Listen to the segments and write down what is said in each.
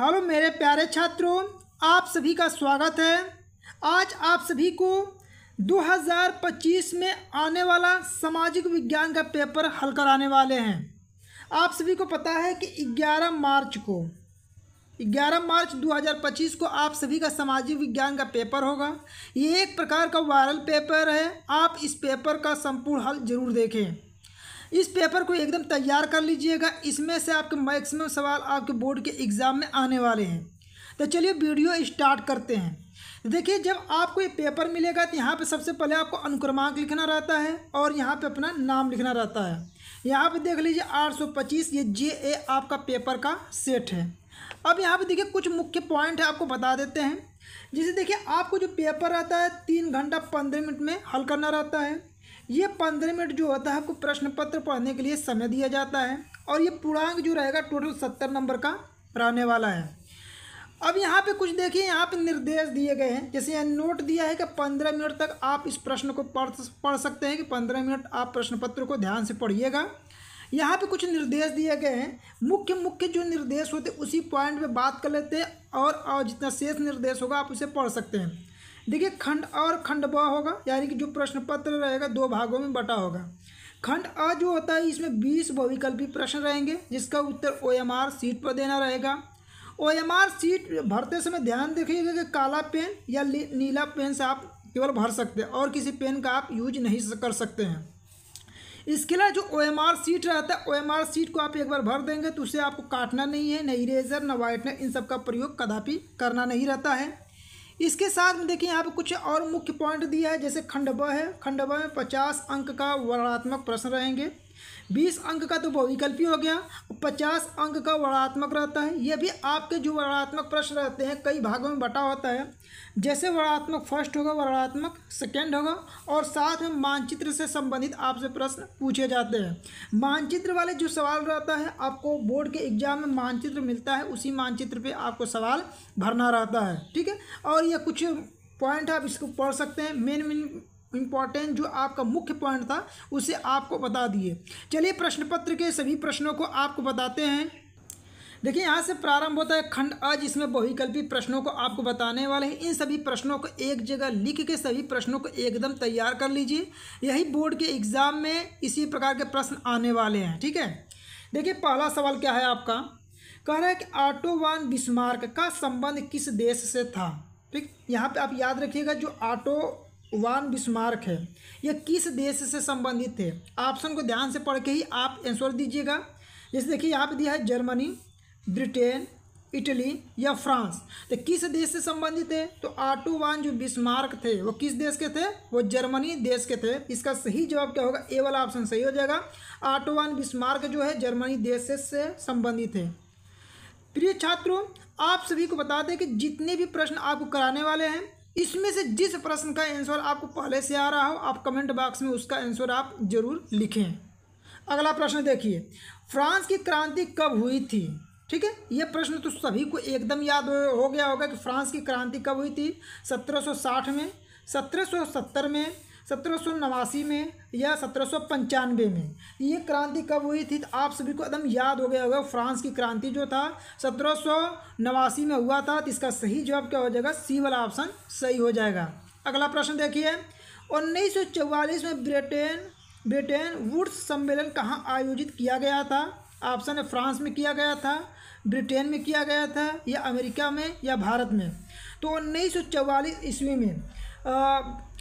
hello मेरे प्यारे छात्रों आप सभी का स्वागत है आज आप सभी को 2025 में आने वाला सामाजिक विज्ञान का पेपर हल कराने वाले हैं आप सभी को पता है कि 11 मार्च को 11 मार्च 2025 को आप सभी का सामाजिक विज्ञान का पेपर होगा ये एक प्रकार का वायरल पेपर है आप इस पेपर का संपूर्ण हल जरूर देखें इस पेपर को एकदम तैयार कर लीजिएगा इसमें से आपके मैक्सिमम सवाल आपके बोर्ड के एग्ज़ाम में आने वाले हैं तो चलिए वीडियो स्टार्ट करते हैं देखिए जब आपको ये पेपर मिलेगा तो यहाँ पे सबसे पहले आपको अनुक्रमांक लिखना रहता है और यहाँ पे अपना नाम लिखना रहता है यहाँ पे देख लीजिए 825 ये जे ए आपका पेपर का सेट है अब यहाँ पे देखिए कुछ मुख्य पॉइंट है आपको बता देते हैं जैसे देखिए आपको जो पेपर रहता है तीन घंटा पंद्रह मिनट में हल करना रहता है ये पंद्रह मिनट जो होता है आपको प्रश्न पत्र पढ़ने के लिए समय दिया जाता है और ये पूर्णांक जो रहेगा टोटल सत्तर नंबर का रहने वाला है अब यहाँ पे कुछ देखिए यहाँ पे निर्देश दिए गए हैं जैसे यहाँ नोट दिया है कि पंद्रह मिनट तक आप इस प्रश्न को पढ़ पढ़ सकते हैं कि पंद्रह मिनट आप प्रश्न पत्र को ध्यान से पढ़िएगा यहाँ पे कुछ निर्देश दिए गए हैं मुख्य मुख्य जो निर्देश होते उसी पॉइंट पे बात कर लेते हैं और, और जितना शेष निर्देश होगा आप उसे पढ़ सकते हैं देखिए खंड और खंड ब होगा यानी कि जो प्रश्न पत्र रहेगा दो भागों में बटा होगा खंड अ जो होता है इसमें बीस बहुविकल्पी प्रश्न रहेंगे जिसका उत्तर ओ एम आर सीट पर देना रहेगा ओ एम आर सीट भरते समय ध्यान देखिएगा कि काला पेन या नीला पेन से आप केवल भर सकते हैं और किसी पेन का आप यूज नहीं कर सकते हैं इसके लिए जो ओ एम आर सीट रहता है ओ एम आर सीट को आप एक बार भर देंगे तो उसे आपको काटना नहीं है न इरेजर न वाइटनर इन सब का प्रयोग कदापि करना नहीं रहता है इसके साथ में देखिए यहाँ पे कुछ और मुख्य पॉइंट दिया है जैसे खंड ब है खंड ब में पचास अंक का वर्णात्मक प्रश्न रहेंगे बीस अंक का तो बहुविकल्पी हो गया पचास अंक का वर्णात्मक रहता है यह भी आपके जो वर्णात्मक प्रश्न रहते हैं कई भागों में बटा होता है जैसे वर्णात्मक फर्स्ट होगा वर्णात्मक सेकेंड होगा और साथ में मानचित्र से संबंधित आपसे प्रश्न पूछे जाते हैं मानचित्र वाले जो सवाल रहता है आपको बोर्ड के एग्जाम में मानचित्र मिलता है उसी मानचित्र पर आपको सवाल भरना रहता है ठीक है और यह कुछ पॉइंट आप इसको पढ़ सकते हैं मेन मेन इम्पॉर्टेंट जो आपका मुख्य पॉइंट था उसे आपको बता दिए चलिए प्रश्न पत्र के सभी प्रश्नों को आपको बताते हैं देखिए यहाँ से प्रारंभ होता है खंड आज जिसमें बहुविकल्पी प्रश्नों को आपको बताने वाले हैं इन सभी प्रश्नों को एक जगह लिख के सभी प्रश्नों को एकदम तैयार कर लीजिए यही बोर्ड के एग्ज़ाम में इसी प्रकार के प्रश्न आने वाले हैं ठीक है देखिए पहला सवाल क्या है आपका कह रहा है कि आटोवान बिस्मार्क का संबंध किस देश से था ठीक यहाँ पर आप याद रखिएगा जो आटो वान बिस्मार्क है यह किस देश से संबंधित है ऑप्शन को ध्यान से पढ़ के ही आप आंसर दीजिएगा जैसे देखिए यहाँ पर दिया है जर्मनी ब्रिटेन इटली या फ्रांस तो किस देश से संबंधित है तो आटो वान जो बिस्मार्क थे वो किस देश के थे वो जर्मनी देश के थे इसका सही जवाब क्या होगा ए वाला ऑप्शन सही हो जाएगा आटो वान बिस्मार्क जो है जर्मनी देश से संबंधित है प्रिय छात्रों आप सभी को बता दें कि जितने भी प्रश्न आपको कराने वाले हैं इसमें से जिस प्रश्न का आंसर आपको पहले से आ रहा हो आप कमेंट बॉक्स में उसका आंसर आप जरूर लिखें अगला प्रश्न देखिए फ्रांस की क्रांति कब हुई थी ठीक है ये प्रश्न तो सभी को एकदम याद हो गया होगा कि फ्रांस की क्रांति कब हुई थी 1760 में 1770 में सत्रह में या सत्रह में ये क्रांति कब हुई थी तो आप सभी को एकदम याद हो गया होगा फ्रांस की क्रांति जो था सत्रह में हुआ था तो इसका सही जवाब क्या हो जाएगा सी वाला ऑप्शन सही हो जाएगा अगला प्रश्न देखिए उन्नीस में ब्रिटेन ब्रिटेन वुड्स सम्मेलन कहाँ आयोजित किया गया था ऑप्शन है फ्रांस में किया गया था ब्रिटेन में किया गया था या अमेरिका में या भारत में तो उन्नीस सौ ईस्वी में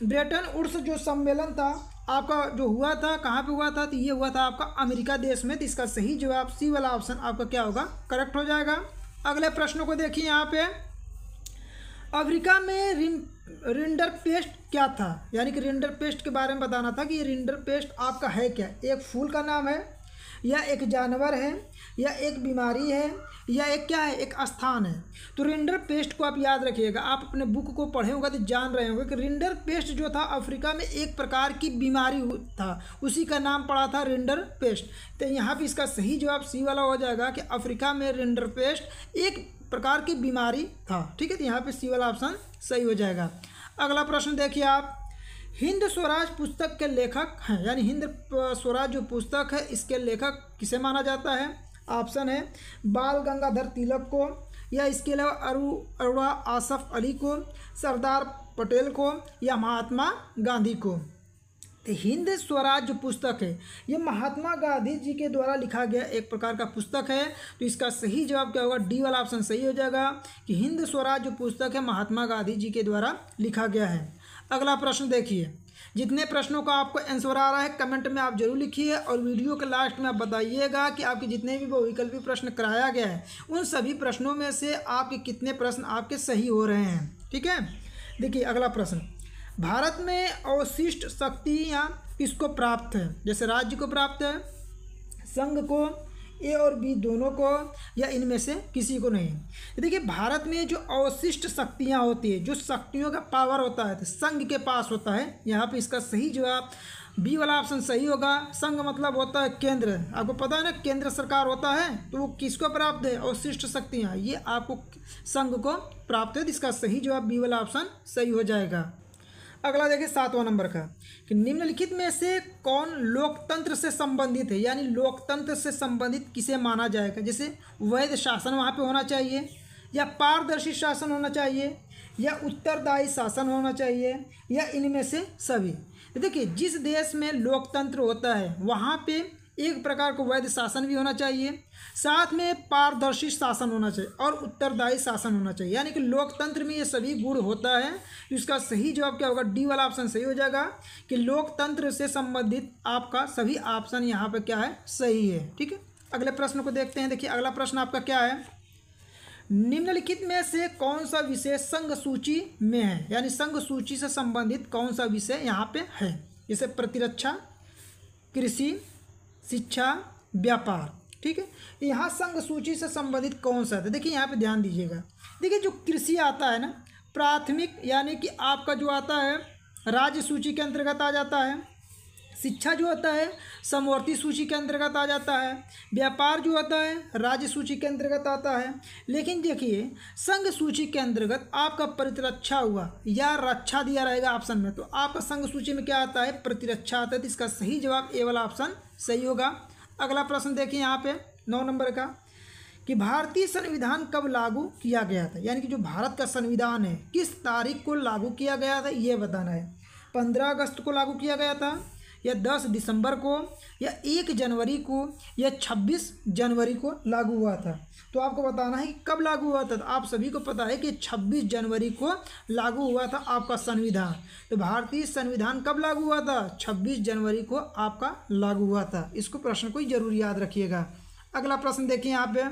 ब्रिटेन उर्स जो सम्मेलन था आपका जो हुआ था कहाँ पे हुआ था तो ये हुआ था आपका अमेरिका देश में तो इसका सही जवाब सी वाला ऑप्शन आपका क्या होगा करेक्ट हो जाएगा अगले प्रश्नों को देखिए यहाँ पे अफ्रीका में रिन रिंडर पेस्ट क्या था यानी कि रिंडर पेस्ट के बारे में बताना था कि ये रिंडर पेस्ट आपका है क्या एक फूल का नाम है या एक जानवर है या एक बीमारी है या एक क्या है एक स्थान है तो रिंडर पेस्ट को आप याद रखिएगा आप अपने बुक को पढ़े होगा तो जान रहे होंगे कि रिंडर पेस्ट जो था अफ्रीका में एक प्रकार की बीमारी था उसी का नाम पड़ा था रिंडर पेस्ट तो यहाँ पर इसका सही जवाब सी वाला हो जाएगा कि अफ्रीका में रिंडर पेस्ट एक प्रकार की बीमारी था ठीक है तो यहाँ पर सी वाला ऑप्शन सही हो जाएगा अगला प्रश्न देखिए आप हिंद स्वराज पुस्तक के लेखक हैं यानी हिंद स्वराज जो पुस्तक है इसके लेखक किसे माना जाता है ऑप्शन है बाल गंगाधर तिलक को या इसके अलावा अरु अरुणा आसफ अली को सरदार पटेल को या महात्मा गांधी को तो हिंद स्वराज जो पुस्तक है ये महात्मा गांधी जी के द्वारा लिखा गया एक प्रकार का पुस्तक है तो इसका सही जवाब क्या होगा डी वाला ऑप्शन सही हो जाएगा कि हिंद स्वराज जो पुस्तक है महात्मा गांधी जी के द्वारा लिखा गया है अगला प्रश्न देखिए जितने प्रश्नों का आपको आंसर आ रहा है कमेंट में आप जरूर लिखिए और वीडियो के लास्ट में आप बताइएगा कि आपके जितने भी बहुविकल्पी प्रश्न कराया गया है उन सभी प्रश्नों में से आपके कितने प्रश्न आपके सही हो रहे हैं ठीक है देखिए अगला प्रश्न भारत में अवशिष्ट शक्तियाँ किसको प्राप्त है जैसे राज्य को प्राप्त है संघ को ए और बी दोनों को या इनमें से किसी को नहीं देखिए भारत में जो अवशिष्ट शक्तियाँ होती है जो शक्तियों का पावर होता है तो संघ के पास होता है यहाँ पे इसका सही जवाब बी वाला ऑप्शन सही होगा संघ मतलब होता है केंद्र आपको पता है ना केंद्र सरकार होता है तो वो किसको प्राप्त है अवशिष्ट शक्तियाँ ये आपको संघ को प्राप्त है तो इसका सही जवाब बी वाला ऑप्शन सही हो जाएगा अगला देखिए सातवां नंबर का कि निम्नलिखित में से कौन लोकतंत्र से संबंधित है यानी लोकतंत्र से संबंधित किसे माना जाएगा जैसे वैध शासन वहाँ पे होना चाहिए या पारदर्शी शासन होना चाहिए या उत्तरदायी शासन होना चाहिए या इनमें से सभी देखिए जिस देश में लोकतंत्र होता है वहाँ पर एक प्रकार को वैध शासन भी होना चाहिए साथ में पारदर्शी शासन होना चाहिए और उत्तरदायी शासन होना चाहिए यानी कि लोकतंत्र में ये सभी गुण होता है इसका सही जवाब क्या होगा डी वाला ऑप्शन सही हो जाएगा कि लोकतंत्र से संबंधित आपका सभी ऑप्शन यहाँ पर क्या है सही है ठीक है अगले प्रश्न को देखते हैं देखिए अगला प्रश्न आपका क्या है निम्नलिखित में से कौन सा विषय संघ सूची में है यानी संघ सूची से संबंधित कौन सा विषय यहाँ पे है जैसे प्रतिरक्षा कृषि शिक्षा व्यापार ठीक है यहाँ संघ सूची से संबंधित कौन सा था देखिए यहाँ पे ध्यान दीजिएगा देखिए जो कृषि आता है ना प्राथमिक यानी कि आपका जो आता है राज्य सूची के अंतर्गत आ जाता है शिक्षा जो होता है समवर्ती सूची के अंतर्गत आ जाता है व्यापार जो होता है राज्य सूची के अंतर्गत आता है लेकिन देखिए संघ सूची के अंतर्गत आपका प्रतिरक्षा हुआ या रक्षा दिया रहेगा ऑप्शन में तो आपका संघ सूची में क्या आता है प्रतिरक्षा आता है तो इसका सही जवाब ए वाला ऑप्शन सही होगा अगला प्रश्न देखिए यहाँ पे नौ नंबर का कि भारतीय संविधान कब लागू किया गया था यानी कि जो भारत का संविधान है किस तारीख को लागू किया गया था ये बताना है पंद्रह अगस्त को लागू किया गया था या दस दिसंबर को या एक जनवरी को या छब्बीस जनवरी को लागू हुआ था तो आपको बताना है कि कब लागू हुआ था तो आप सभी को पता है कि छब्बीस जनवरी को लागू हुआ था आपका संविधान तो भारतीय संविधान कब लागू हुआ था छब्बीस जनवरी को आपका लागू हुआ था इसको प्रश्न को जरूर याद रखिएगा अगला प्रश्न देखिए यहाँ पे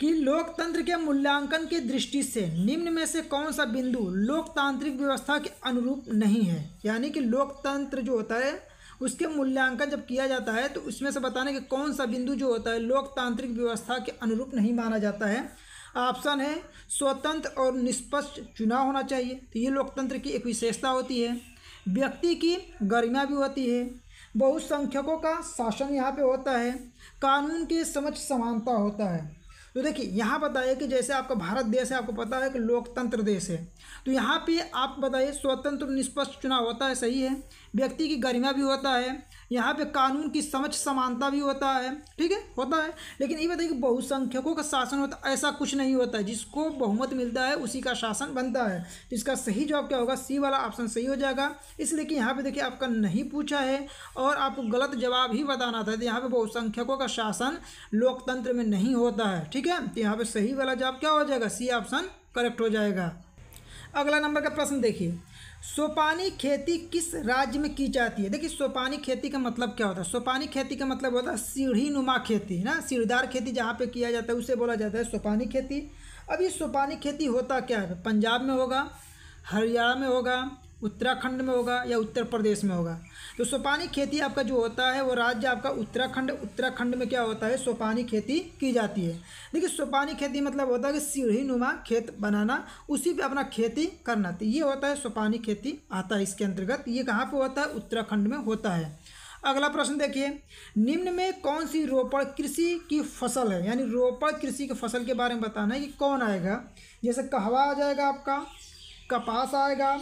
कि लोकतंत्र के मूल्यांकन की दृष्टि से निम्न में से कौन सा बिंदु लोकतांत्रिक व्यवस्था के अनुरूप नहीं है यानी कि लोकतंत्र जो होता है उसके मूल्यांकन जब किया जाता है तो उसमें से बताने कि कौन सा बिंदु जो होता है लोकतांत्रिक व्यवस्था के अनुरूप नहीं माना जाता है ऑप्शन है स्वतंत्र और निष्पक्ष चुनाव होना चाहिए तो ये लोकतंत्र की एक विशेषता होती है व्यक्ति की गरिमा भी होती है बहुसंख्यकों का शासन यहाँ पे होता है कानून की समझ समानता होता है तो देखिए यहाँ बताइए कि जैसे आपका भारत देश है आपको पता है कि लोकतंत्र देश है तो यहाँ पे आप बताइए स्वतंत्र निष्पक्ष चुनाव होता है सही है व्यक्ति की गरिमा भी होता है यहाँ पे कानून की समझ समानता भी होता है ठीक है होता है लेकिन ये बताइए कि बहुसंख्यकों का शासन होता ऐसा कुछ नहीं होता है जिसको बहुमत मिलता है उसी का शासन बनता है इसका सही जवाब क्या होगा सी वाला ऑप्शन सही हो जाएगा इसलिए कि यहाँ पर देखिए आपका नहीं पूछा है और आपको गलत जवाब ही बताना था तो यहाँ पर बहुसंख्यकों का शासन लोकतंत्र में नहीं होता है ठीक है तो यहाँ पर सही वाला जवाब क्या हो जाएगा सी ऑप्शन करेक्ट हो जाएगा अगला नंबर का प्रश्न देखिए सोपानी खेती किस राज्य में की जाती है देखिए सोपानी खेती का मतलब क्या होता है सोपानी खेती का मतलब होता है सीढ़ी नुमा खेती ना सीढ़ीदार खेती जहाँ पे किया जाता है उसे बोला जाता है सोपानी खेती अब ये सोपानी खेती होता क्या है पंजाब में होगा हरियाणा में होगा उत्तराखंड में होगा या उत्तर प्रदेश में होगा तो सोपानी खेती आपका जो होता है वो राज्य आपका उत्तराखंड उत्तराखंड में क्या होता है सोपानी खेती की जाती है देखिए सोपानी खेती मतलब होता है कि सीढ़ी नुमा खेत बनाना उसी पे अपना खेती करना तो ये होता है सोपानी खेती आता है इसके अंतर्गत ये कहाँ पर होता है उत्तराखंड में होता है अगला प्रश्न देखिए निम्न में कौन सी रोपड़ कृषि की फसल है यानी रोपड़ कृषि की फसल के बारे में बताना है कि कौन आएगा जैसे कहवा आ जाएगा आपका कपास आएगा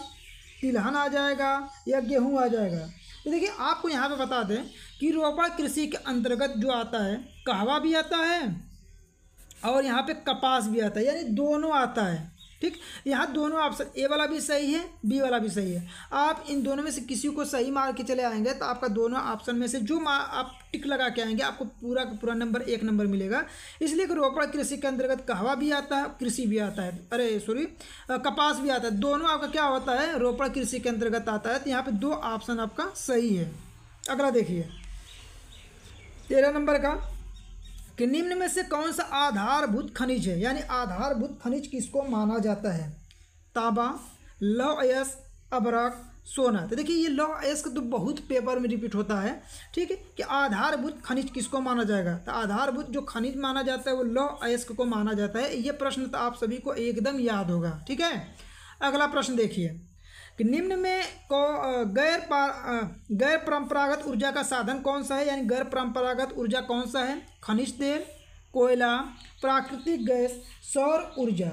तिलहन आ जाएगा या गेहूँ आ जाएगा तो देखिए आपको यहाँ पे बता दें कि रोपड़ कृषि के अंतर्गत जो आता है कहवा भी आता है और यहाँ पे कपास भी आता है यानी दोनों आता है ठीक यहाँ दोनों ऑप्शन ए वाला भी सही है बी वाला भी सही है आप इन दोनों में से किसी को सही मार के चले आएंगे तो आपका दोनों ऑप्शन में से जो मार आप टिक लगा के आएंगे आपको पूरा का पूरा नंबर एक नंबर मिलेगा इसलिए रोपड़ कृषि के अंतर्गत कहवा भी आता है कृषि भी आता है अरे सॉरी कपास भी आता है दोनों आपका क्या होता है रोपड़ कृषि के अंतर्गत आता है तो यहाँ पर दो ऑप्शन आपका सही है अगला देखिए तेरह नंबर का कि निम्न में से कौन सा आधारभूत खनिज है यानी आधारभूत खनिज किसको माना जाता है ताबा लौ अयस अबरक सोना तो देखिए ये लौ अयस का तो बहुत पेपर में रिपीट होता है ठीक है कि आधारभूत खनिज किसको माना जाएगा तो आधारभूत जो खनिज माना जाता है वो लौ अयस्क को माना जाता है ये प्रश्न तो आप सभी को एकदम याद होगा ठीक है अगला प्रश्न देखिए कि निम्न में को गैर गैर परंपरागत ऊर्जा का साधन कौन सा है यानी गैर परंपरागत ऊर्जा कौन सा है खनिज तेल कोयला प्राकृतिक गैस सौर ऊर्जा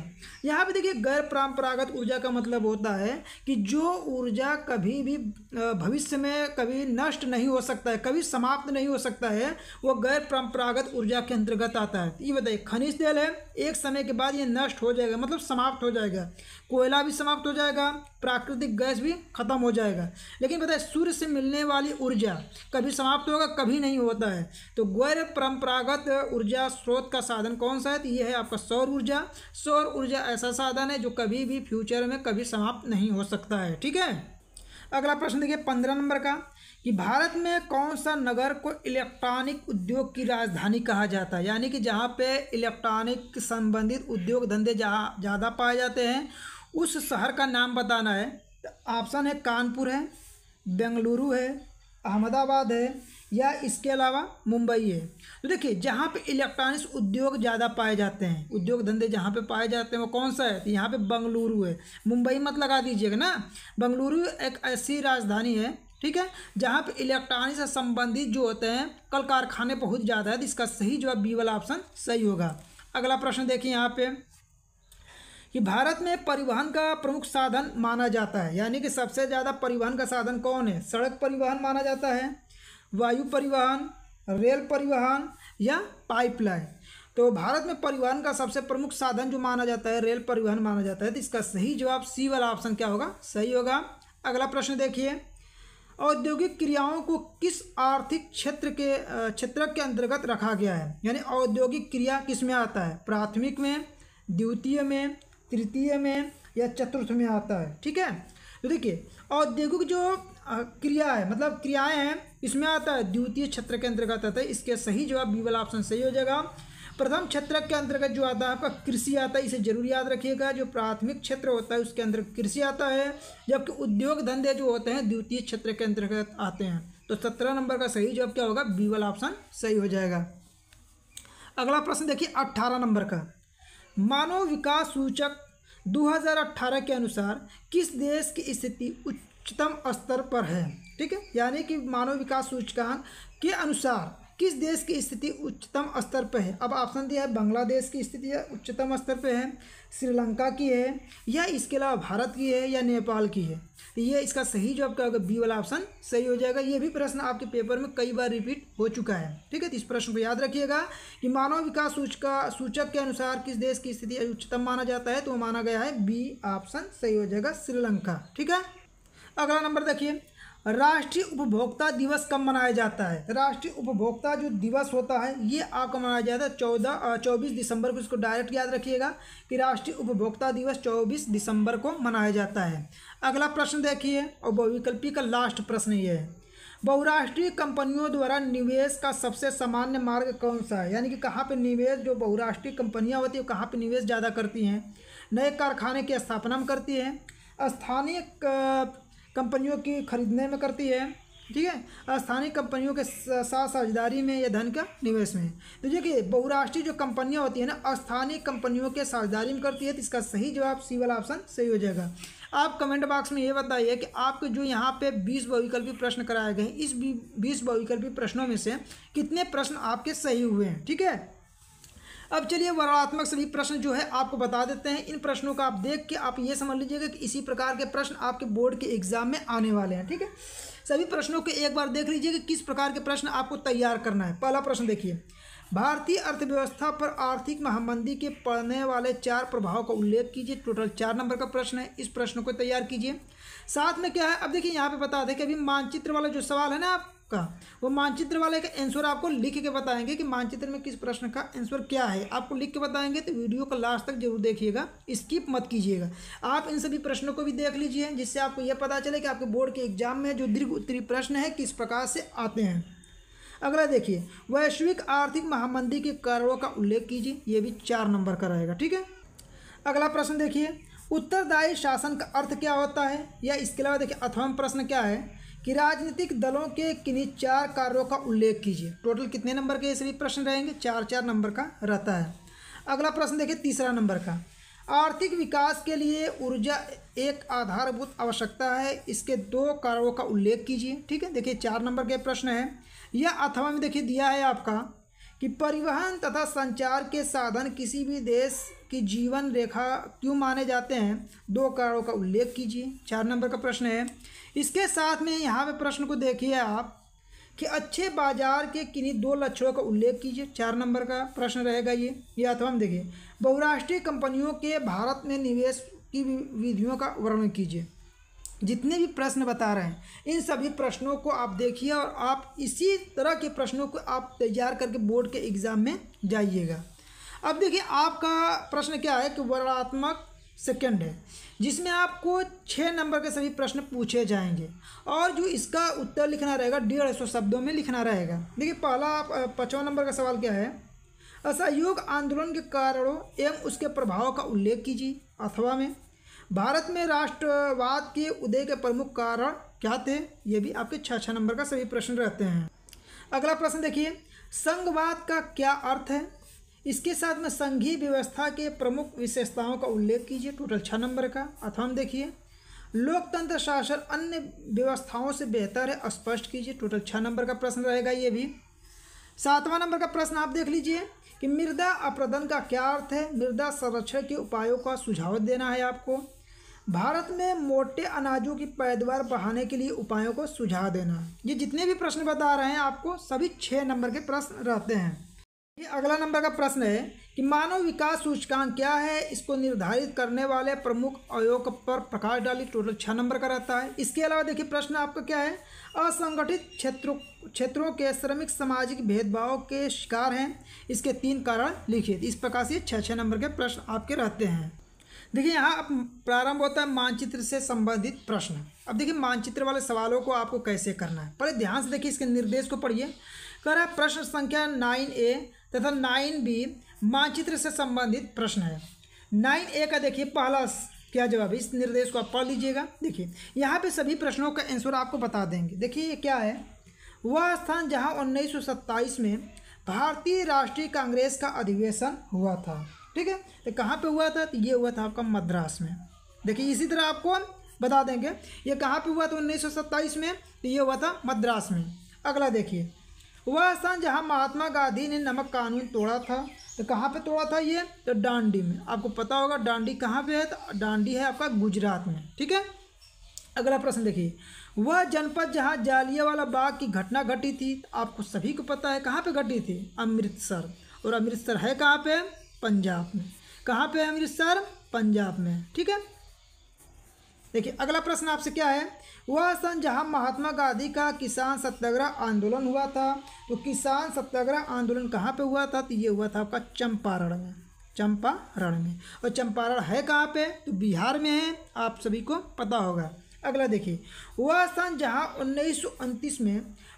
यहाँ पे देखिए गैर परंपरागत ऊर्जा का मतलब होता है कि जो ऊर्जा कभी भी भविष्य में कभी नष्ट नहीं हो सकता है कभी समाप्त नहीं हो सकता है वो गैर परंपरागत ऊर्जा के अंतर्गत आता है तो ये बताइए खनिज तेल है एक समय के बाद ये नष्ट हो जाएगा मतलब समाप्त हो जाएगा कोयला भी समाप्त हो जाएगा प्राकृतिक गैस भी खत्म हो जाएगा लेकिन पता है सूर्य से मिलने वाली ऊर्जा कभी समाप्त होगा कभी नहीं होता है तो गैर परंपरागत ऊर्जा स्रोत का साधन कौन सा है तो ये है आपका सौर ऊर्जा सौर ऊर्जा ऐसा साधन है जो कभी भी फ्यूचर में कभी समाप्त नहीं हो सकता है ठीक है अगला प्रश्न देखिए पंद्रह नंबर का कि भारत में कौन सा नगर को इलेक्ट्रॉनिक उद्योग की राजधानी कहा जाता है यानी कि जहाँ पे इलेक्ट्रॉनिक संबंधित उद्योग धंधे जहाँ ज़्यादा पाए जाते हैं उस शहर का नाम बताना है तो ऑप्शन है कानपुर है बेंगलुरु है अहमदाबाद है या इसके अलावा मुंबई है तो देखिए जहाँ पे इलेक्ट्रॉनिक्स उद्योग ज़्यादा पाए जाते हैं उद्योग धंधे जहाँ पे पाए जाते हैं वो कौन सा है तो यहाँ पे बंगलुरु है मुंबई मत लगा दीजिएगा ना बंगलुरु एक ऐसी राजधानी है ठीक है जहाँ पे इलेक्ट्रॉनिक्स से संबंधित जो होते हैं कल कारखाने बहुत ज़्यादा है तो इसका सही जवाब बी वाला ऑप्शन सही होगा अगला प्रश्न देखिए यहाँ पर कि भारत में परिवहन का प्रमुख साधन माना जाता है यानी कि सबसे ज़्यादा परिवहन का साधन कौन है सड़क परिवहन माना जाता है वायु परिवहन रेल परिवहन या पाइपलाइन तो भारत में परिवहन का सबसे प्रमुख साधन जो माना जाता है रेल परिवहन माना जाता है तो इसका सही जवाब सी वाला ऑप्शन क्या होगा सही होगा अगला प्रश्न देखिए औद्योगिक क्रियाओं को किस आर्थिक क्षेत्र के क्षेत्र के अंतर्गत रखा गया है यानी औद्योगिक क्रिया किस में आता है प्राथमिक में द्वितीय में तृतीय में या चतुर्थ में आता है ठीक है तो देखिए औद्योगिक जो क्रिया है मतलब क्रियाएं हैं इसमें आता है द्वितीय छत्र के अंतर्गत आता है इसके सही जवाब बी वाला ऑप्शन सही हो जाएगा प्रथम क्षेत्र के अंतर्गत जो आता है आपका कृषि आता है इसे जरूर याद रखिएगा जो प्राथमिक क्षेत्र होता है उसके अंतर्गत कृषि आता है जबकि उद्योग धंधे जो होते हैं द्वितीय क्षेत्र के अंतर्गत आते हैं तो सत्रह नंबर का सही जवाब क्या होगा बी वाला ऑप्शन सही हो जाएगा अगला प्रश्न देखिए अट्ठारह नंबर का मानव विकास सूचक 2018 के अनुसार किस देश की स्थिति उच्चतम स्तर पर है ठीक है यानी कि मानव विकास सूचकांक के अनुसार किस देश की स्थिति उच्चतम स्तर पर है अब ऑप्शन दिया है बांग्लादेश की स्थिति उच्चतम स्तर पर है श्रीलंका की है या इसके अलावा भारत की है या नेपाल की है तो ये इसका सही जवाब क्या होगा बी वाला ऑप्शन सही हो जाएगा ये भी प्रश्न आपके पेपर में कई बार रिपीट हो चुका है ठीक है तो इस प्रश्न को याद रखिएगा कि मानव विकास सूचका सूचक के अनुसार किस देश की स्थिति उच्चतम माना जाता है तो माना गया है बी ऑप्शन सही हो जाएगा श्रीलंका ठीक है अगला नंबर देखिए राष्ट्रीय उपभोक्ता दिवस कब मनाया जाता है राष्ट्रीय उपभोक्ता जो दिवस होता है ये आपको मनाया जाता है चौदह चौबीस दिसंबर को इसको डायरेक्ट याद रखिएगा कि राष्ट्रीय उपभोक्ता दिवस चौबीस दिसंबर को मनाया जाता है अगला प्रश्न देखिए और बहुविकल्पी का लास्ट प्रश्न ये है बहुराष्ट्रीय कंपनियों द्वारा निवेश का सबसे सामान्य मार्ग कौन सा है यानी कि कहाँ पर निवेश जो बहुराष्ट्रीय कंपनियाँ होती है कहाँ पर निवेश ज़्यादा करती हैं नए कारखाने की स्थापना करती हैं स्थानीय कंपनियों की खरीदने में करती है ठीक है स्थानीय कंपनियों के साथ साझेदारी में या धन का निवेश में तो देखिए बहुराष्ट्रीय जो कंपनियां होती है ना स्थानीय कंपनियों के साझेदारी में करती है तो इसका सही जवाब सी वाला ऑप्शन सही हो जाएगा आप कमेंट बॉक्स में ये बताइए कि आपके जो यहाँ पे बीस बहुविकल्पी प्रश्न कराए गए हैं इस बीस बहुविकल्पी प्रश्नों में से कितने प्रश्न आपके सही हुए हैं ठीक है अब चलिए वर्णात्मक सभी प्रश्न जो है आपको बता देते हैं इन प्रश्नों का आप देख के आप ये समझ लीजिएगा कि इसी प्रकार के प्रश्न आपके बोर्ड के एग्जाम में आने वाले हैं ठीक है सभी प्रश्नों के एक बार देख लीजिए कि किस प्रकार के प्रश्न आपको तैयार करना है पहला प्रश्न देखिए भारतीय अर्थव्यवस्था पर आर्थिक महामंदी के पड़ने वाले चार प्रभाव का उल्लेख कीजिए टोटल चार नंबर का प्रश्न है इस प्रश्न को तैयार कीजिए साथ में क्या है अब देखिए यहाँ पे बता दें कि अभी मानचित्र वाला जो सवाल है ना आप का वो मानचित्र वाले का आंसर आपको लिख के बताएंगे कि मानचित्र में किस प्रश्न का आंसर क्या है आपको लिख के बताएंगे तो वीडियो को लास्ट तक जरूर देखिएगा स्किप मत कीजिएगा आप इन सभी प्रश्नों को भी देख लीजिए जिससे आपको यह पता चले कि आपके बोर्ड के एग्जाम में जो दीर्घ उत्तरी प्रश्न है किस प्रकार से आते हैं अगला देखिए वैश्विक आर्थिक महामंदी के कारणों का उल्लेख कीजिए ये भी चार नंबर का रहेगा ठीक है अगला प्रश्न देखिए उत्तरदायी शासन का अर्थ क्या होता है या इसके अलावा देखिए अथवा प्रश्न क्या है कि राजनीतिक दलों के किन्हीं चार कार्यों का उल्लेख कीजिए टोटल कितने नंबर के सभी प्रश्न रहेंगे चार चार नंबर का रहता है अगला प्रश्न देखिए तीसरा नंबर का आर्थिक विकास के लिए ऊर्जा एक आधारभूत आवश्यकता है इसके दो कार्यों का उल्लेख कीजिए ठीक है देखिए चार नंबर के प्रश्न है यह अथवा में देखिए दिया है आपका कि परिवहन तथा संचार के साधन किसी भी देश की जीवन रेखा क्यों माने जाते हैं दो कारणों का उल्लेख कीजिए चार नंबर का प्रश्न है इसके साथ में यहाँ पे प्रश्न को देखिए आप कि अच्छे बाजार के किन्हीं दो लक्षणों का उल्लेख कीजिए चार नंबर का प्रश्न रहेगा ये या तो हम देखिए बहुराष्ट्रीय कंपनियों के भारत में निवेश की विधियों का वर्णन कीजिए जितने भी प्रश्न बता रहे हैं इन सभी प्रश्नों को आप देखिए और आप इसी तरह के प्रश्नों को आप तैयार करके बोर्ड के एग्ज़ाम में जाइएगा अब देखिए आपका प्रश्न क्या है कि वर्णात्मक सेकंड है जिसमें आपको छः नंबर के सभी प्रश्न पूछे जाएंगे और जो इसका उत्तर लिखना रहेगा डेढ़ सौ शब्दों में लिखना रहेगा देखिए पहला आप पाँचवा नंबर का सवाल क्या है असहयोग आंदोलन के कारणों एवं उसके प्रभाव का उल्लेख कीजिए अथवा में भारत में राष्ट्रवाद के उदय के प्रमुख कारण क्या थे ये भी आपके छः छः नंबर का सभी प्रश्न रहते हैं अगला प्रश्न देखिए संघवाद का क्या अर्थ है इसके साथ में संघीय व्यवस्था के प्रमुख विशेषताओं का उल्लेख कीजिए टोटल छः नंबर का अथम देखिए लोकतंत्र शासन अन्य व्यवस्थाओं से बेहतर है स्पष्ट कीजिए टोटल छः नंबर का प्रश्न रहेगा ये भी सातवां नंबर का प्रश्न आप देख लीजिए कि मृदा अप्रदन का क्या अर्थ है मृदा संरक्षण के उपायों का सुझाव देना है आपको भारत में मोटे अनाजों की पैदावार बढ़ाने के लिए उपायों को सुझाव देना ये जितने भी प्रश्न बता रहे हैं आपको सभी छः नंबर के प्रश्न रहते हैं ये अगला नंबर का प्रश्न है कि मानव विकास सूचकांक क्या है इसको निर्धारित करने वाले प्रमुख आयोग पर प्रकाश डाली टोटल छः नंबर का रहता है इसके अलावा देखिए प्रश्न आपका क्या है असंगठित क्षेत्रों क्षेत्रों के श्रमिक सामाजिक भेदभाव के शिकार हैं इसके तीन कारण लिखे इस प्रकार से छः छः नंबर के प्रश्न आपके रहते हैं देखिए यहाँ प्रारंभ होता है मानचित्र से संबंधित प्रश्न अब देखिए मानचित्र वाले सवालों को आपको कैसे करना है पहले ध्यान से देखिए इसके निर्देश को पढ़िए कर प्रश्न संख्या नाइन ए तथा नाइन बी मानचित्र से संबंधित प्रश्न है नाइन ए का देखिए पहला क्या जवाब है इस निर्देश को आप पढ़ लीजिएगा देखिए यहाँ पे सभी प्रश्नों का आंसर आपको बता देंगे देखिए ये क्या है वह स्थान जहाँ 1927 में भारतीय राष्ट्रीय कांग्रेस का अधिवेशन हुआ था ठीक है तो कहाँ पे हुआ था तो ये हुआ था आपका मद्रास में देखिए इसी तरह आपको बता देंगे ये कहाँ पे हुआ था उन्नीस में तो ये हुआ था मद्रास में अगला देखिए वह स्थान जहाँ महात्मा गांधी ने नमक कानून तोड़ा था तो कहाँ पे तोड़ा था ये तो डांडी में आपको पता होगा डांडी कहाँ पे है तो डांडी है आपका गुजरात में ठीक है अगला प्रश्न देखिए वह जनपद जहाँ जालिया वाला बाग की घटना घटी थी तो आपको सभी को पता है कहाँ पे घटी थी अमृतसर और अमृतसर है कहाँ पे पंजाब में कहाँ पे अमृतसर पंजाब में ठीक है देखिए अगला प्रश्न आपसे क्या है वह सन जहाँ महात्मा गांधी का किसान सत्याग्रह आंदोलन हुआ था तो किसान सत्याग्रह आंदोलन कहाँ पे हुआ था तो ये हुआ था आपका चंपारण में चंपारण में और चंपारण है कहाँ पे तो बिहार में है आप सभी को पता होगा अगला देखिए वह सन जहाँ उन्नीस में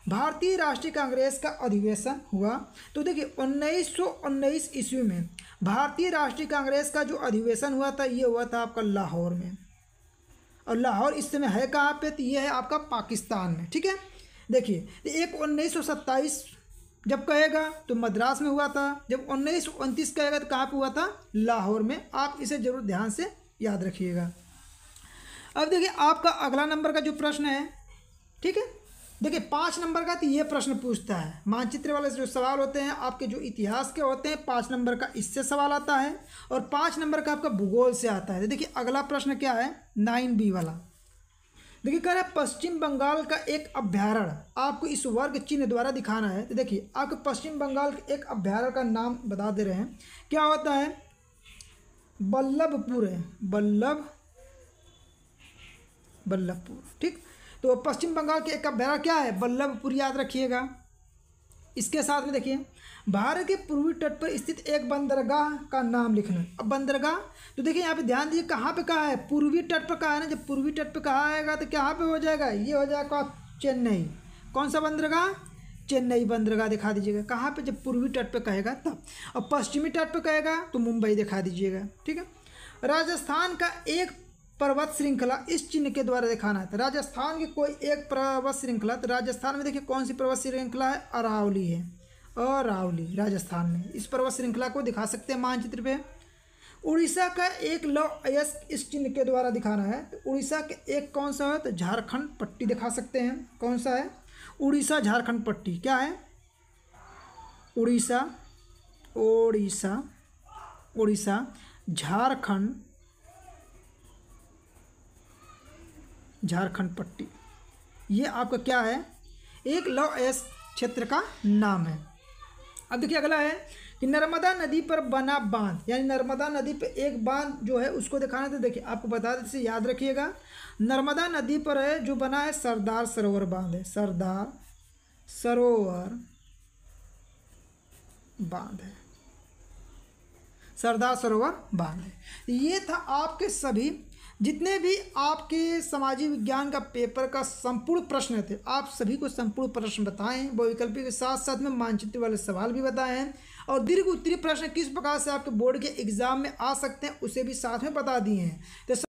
भारतीय राष्ट्रीय कांग्रेस का अधिवेशन हुआ तो देखिए उन्नीस सौ उन्नीस ईस्वी में भारतीय राष्ट्रीय कांग्रेस का जो अधिवेशन हुआ था ये हुआ था आपका लाहौर में और लाहौर इस समय है कहाँ पे तो ये है आपका पाकिस्तान में ठीक है देखिए तो एक उन्नीस सौ सत्ताईस जब कहेगा तो मद्रास में हुआ था जब उन्नीस उनतीस कहेगा तो कहाँ पर हुआ था लाहौर में आप इसे ज़रूर ध्यान से याद रखिएगा अब देखिए आपका अगला नंबर का जो प्रश्न है ठीक है देखिए पाँच नंबर का तो ये प्रश्न पूछता है मानचित्र वाले जो सवाल होते हैं आपके जो इतिहास के होते हैं पाँच नंबर का इससे सवाल आता है और पाँच नंबर का आपका भूगोल से आता है देखिए अगला प्रश्न क्या है नाइन बी वाला देखिए कह रहे है पश्चिम बंगाल का एक अभ्यारण आपको इस वर्ग चिन्ह द्वारा दिखाना है तो देखिए आपको पश्चिम बंगाल के एक अभ्यारण का नाम बता दे रहे हैं क्या होता है बल्लभपुर है बल्लभ बल्लभपुर ठीक तो पश्चिम बंगाल के एक बैरा क्या है बल्लभपुर याद रखिएगा इसके साथ में देखिए भारत के पूर्वी तट पर स्थित एक बंदरगाह का नाम लिखना अब बंदरगाह तो देखिए यहाँ पे ध्यान दीजिए कहाँ पे कहा है पूर्वी तट पर कहा है ना जब पूर्वी तट पर कहा आएगा तो कहाँ पे हो जाएगा ये हो जाएगा चेन्नई कौन सा बंदरगाह चेन्नई बंदरगाह दिखा दीजिएगा कहाँ पे जब पूर्वी तट पर कहेगा तब और पश्चिमी तट पर कहेगा तो मुंबई दिखा दीजिएगा ठीक है राजस्थान का एक पर्वत श्रृंखला इस चिन्ह के द्वारा दिखाना है तो राजस्थान की कोई एक पर्वत श्रृंखला तो राजस्थान में देखिए कौन सी पर्वत श्रृंखला है अरावली है अरावली राजस्थान में इस पर्वत श्रृंखला को दिखा सकते हैं मानचित्र पे उड़ीसा का एक लव अयस्क इस चिन्ह के द्वारा दिखाना है तो उड़ीसा के एक कौन सा है तो झारखंड पट्टी दिखा सकते हैं कौन सा है उड़ीसा झारखंड पट्टी क्या है उड़ीसा उड़ीसा उड़ीसा झारखंड झारखंड पट्टी ये आपका क्या है एक लौ एस क्षेत्र का नाम है अब देखिए अगला है कि नर्मदा नदी पर बना बांध यानी नर्मदा नदी पर एक बांध जो है उसको दिखाना था देखिए आपको बता दें याद रखिएगा नर्मदा नदी पर है जो बना है सरदार सरोवर बांध है सरदार सरोवर बांध है सरदार सरोवर बांध है ये था आपके सभी जितने भी आपके सामाजिक विज्ञान का पेपर का संपूर्ण प्रश्न थे आप सभी को संपूर्ण प्रश्न बताएं बहुविकल्पी के साथ साथ में मानचित्र वाले सवाल भी बताएं और दीर्घ उत्तरी प्रश्न किस प्रकार से आपके बोर्ड के एग्जाम में आ सकते हैं उसे भी साथ में बता दिए हैं तो